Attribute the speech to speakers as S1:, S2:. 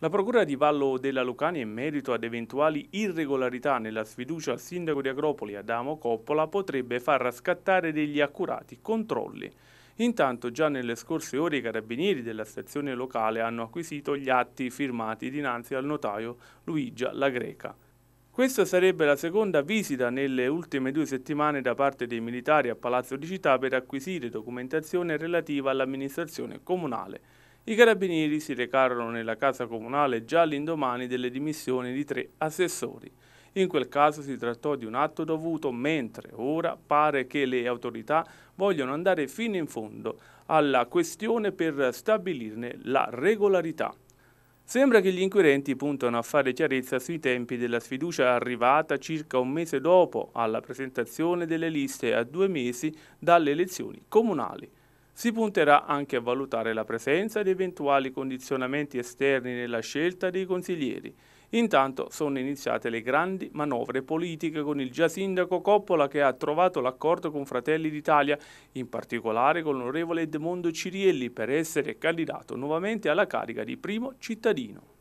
S1: La Procura di Vallo della Lucania in merito ad eventuali irregolarità nella sfiducia al sindaco di Agropoli Adamo Coppola potrebbe far scattare degli accurati controlli. Intanto già nelle scorse ore i carabinieri della stazione locale hanno acquisito gli atti firmati dinanzi al notaio Luigia La Greca. Questa sarebbe la seconda visita nelle ultime due settimane da parte dei militari a Palazzo di Città per acquisire documentazione relativa all'amministrazione comunale. I carabinieri si recarono nella casa comunale già all'indomani delle dimissioni di tre assessori. In quel caso si trattò di un atto dovuto, mentre ora pare che le autorità vogliono andare fino in fondo alla questione per stabilirne la regolarità. Sembra che gli inquirenti puntano a fare chiarezza sui tempi della sfiducia arrivata circa un mese dopo alla presentazione delle liste a due mesi dalle elezioni comunali. Si punterà anche a valutare la presenza di eventuali condizionamenti esterni nella scelta dei consiglieri. Intanto sono iniziate le grandi manovre politiche con il già sindaco Coppola che ha trovato l'accordo con Fratelli d'Italia, in particolare con l'onorevole Edmondo Cirielli per essere candidato nuovamente alla carica di primo cittadino.